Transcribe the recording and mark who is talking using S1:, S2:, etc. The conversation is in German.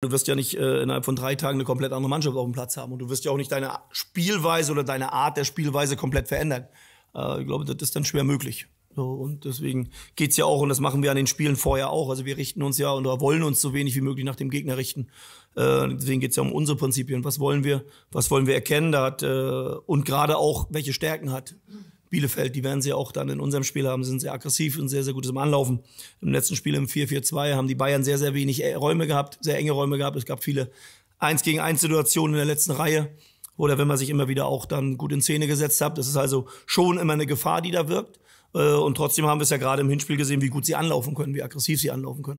S1: Du wirst ja nicht äh, innerhalb von drei Tagen eine komplett andere Mannschaft auf dem Platz haben und du wirst ja auch nicht deine Spielweise oder deine Art der Spielweise komplett verändern. Äh, ich glaube, das ist dann schwer möglich. So, und deswegen geht's ja auch, und das machen wir an den Spielen vorher auch. Also wir richten uns ja oder wollen uns so wenig wie möglich nach dem Gegner richten. Äh, deswegen geht's ja um unsere Prinzipien. Was wollen wir, was wollen wir erkennen da hat, äh, und gerade auch, welche Stärken hat. Bielefeld, die werden sie auch dann in unserem Spiel haben, sind sehr aggressiv und sehr, sehr gutes im Anlaufen. Im letzten Spiel im 4-4-2 haben die Bayern sehr, sehr wenig äh, Räume gehabt, sehr enge Räume gehabt. Es gab viele 1 gegen 1 Situationen in der letzten Reihe oder wenn man sich immer wieder auch dann gut in Szene gesetzt hat. Das ist also schon immer eine Gefahr, die da wirkt. Äh, und trotzdem haben wir es ja gerade im Hinspiel gesehen, wie gut sie anlaufen können, wie aggressiv sie anlaufen können.